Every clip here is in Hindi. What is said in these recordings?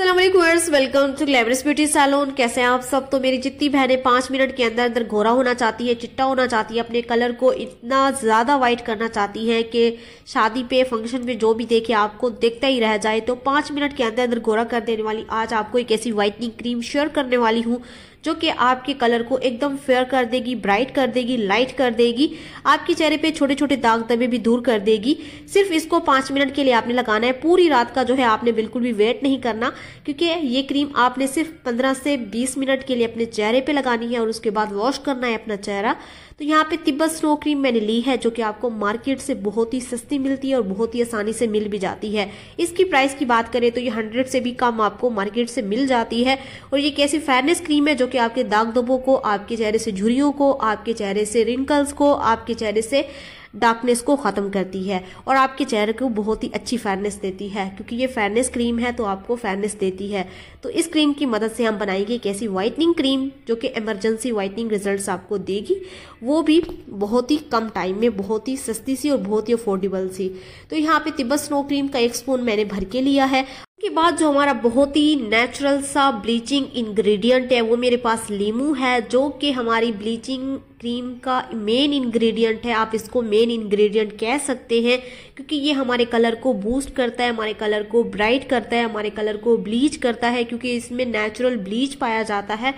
welcome to glamorous beauty salon कैसे हैं आप सब तो मेरी जितनी बहनें पांच मिनट के अंदर अंदर घोरा होना चाहती है चिट्टा होना चाहती है अपने कलर को इतना ज़्यादा वाइट करना चाहती है कि शादी पे फंक्शन में जो भी देखे आपको देखता ही रह जाए तो पांच मिनट के अंदर अंदर घोरा कर देने वाली आज आपको एक ऐसी व्हाइटनिंग क्रीम शेयर करने वाली हूँ जो कि आपके कलर को एकदम फेयर कर देगी ब्राइट कर देगी लाइट कर देगी आपके चेहरे पे छोटे छोटे दाग दबे भी दूर कर देगी सिर्फ इसको पांच मिनट के लिए आपने लगाना है पूरी रात का जो है आपने बिल्कुल भी वेट नहीं करना क्योंकि ये क्रीम आपने सिर्फ 15 से 20 मिनट के लिए अपने चेहरे पे लगानी है और उसके बाद वॉश करना है अपना चेहरा तो यहाँ पे तिब्बत स्नो क्रीम मैंने ली है जो कि आपको मार्केट से बहुत ही सस्ती मिलती है और बहुत ही आसानी से मिल भी जाती है इसकी प्राइस की बात करें तो ये हंड्रेड से भी कम आपको मार्केट से मिल जाती है और ये कैसी फेयरनेस क्रीम है जो कि आपके दाग दबों को आपके चेहरे से झुरियों को आपके चेहरे से रिंकल्स को आपके चेहरे से डार्कनेस को ख़त्म करती है और आपके चेहरे को बहुत ही अच्छी फेयरनेस देती है क्योंकि ये फेयरनेस क्रीम है तो आपको फेयरनेस देती है तो इस क्रीम की मदद से हम बनाएंगे एक ऐसी वाइटनिंग क्रीम जो कि एमरजेंसी वाइटनिंग रिजल्ट आपको देगी वो भी बहुत ही कम टाइम में बहुत ही सस्ती सी और बहुत ही अफोर्डेबल सी तो यहाँ पे तिब्बत स्नो क्रीम का एक स्पून मैंने भर के लिया है के बाद जो हमारा बहुत ही नेचुरल सा ब्लीचिंग इंग्रेडिएंट है वो मेरे पास लीमू है जो कि हमारी ब्लीचिंग क्रीम का मेन इंग्रेडिएंट है आप इसको मेन इंग्रेडिएंट कह सकते हैं क्योंकि ये हमारे कलर को बूस्ट करता है हमारे कलर को ब्राइट करता है हमारे कलर को ब्लीच करता है क्योंकि इसमें नेचुरल ब्लीच पाया जाता है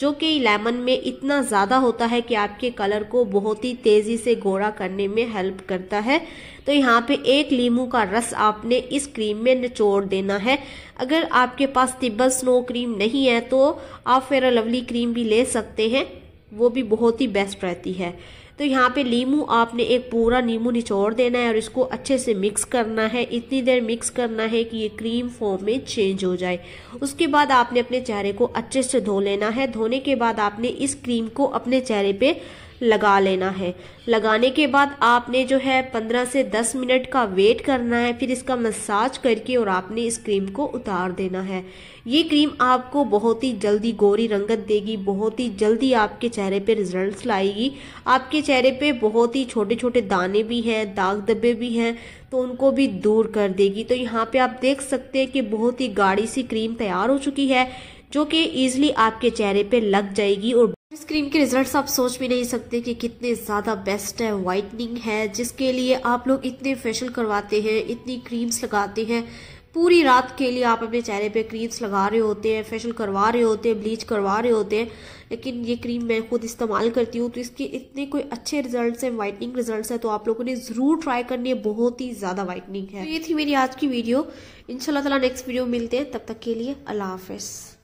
जो कि लेमन में इतना ज़्यादा होता है कि आपके कलर को बहुत ही तेज़ी से गोरा करने में हेल्प करता है तो यहाँ पे एक लीमू का रस आपने इस क्रीम में निचोड़ देना है अगर आपके पास तिब्बत स्नो क्रीम नहीं है तो आप फेरा लवली क्रीम भी ले सकते हैं वो भी बहुत ही बेस्ट रहती है तो यहाँ पे लीमू आपने एक पूरा नींबू निचोड़ देना है और इसको अच्छे से मिक्स करना है इतनी देर मिक्स करना है कि ये क्रीम फॉर्म में चेंज हो जाए उसके बाद आपने अपने चेहरे को अच्छे से धो लेना है धोने के बाद आपने इस क्रीम को अपने चेहरे पर लगा लेना है लगाने के बाद आपने जो है पंद्रह से दस मिनट का वेट करना है फिर इसका मसाज करके और आपने इस क्रीम को उतार देना है ये क्रीम आपको बहुत ही जल्दी गोरी रंगत देगी बहुत ही जल्दी आपके चेहरे पे रिजल्ट्स लाएगी आपके चेहरे पे बहुत ही छोटे छोटे दाने भी हैं दाग धब्बे भी हैं तो उनको भी दूर कर देगी तो यहाँ पर आप देख सकते हैं कि बहुत ही गाढ़ी सी क्रीम तैयार हो चुकी है जो कि ईजिली आपके चेहरे पर लग जाएगी और इस क्रीम के रिजल्ट्स आप सोच भी नहीं सकते कि कितने ज़्यादा बेस्ट है वाइटनिंग है जिसके लिए आप लोग इतने फेशियल करवाते हैं इतनी क्रीम्स लगाते हैं पूरी रात के लिए आप अपने चेहरे पे क्रीम्स लगा रहे होते हैं फेशियल करवा रहे होते हैं ब्लीच करवा रहे होते हैं लेकिन ये क्रीम मैं खुद इस्तेमाल करती हूँ तो इसके इतने कोई अच्छे रिजल्ट्स हैं वाइटनिंग रिजल्ट्स हैं तो आप लोगों ने ज़रूर ट्राई करनी है बहुत ही ज़्यादा वाइटनिंग है तो ये थी मेरी आज की वीडियो इन नेक्स्ट वीडियो मिलते हैं तब तक के लिए अल्लाह हाफिज़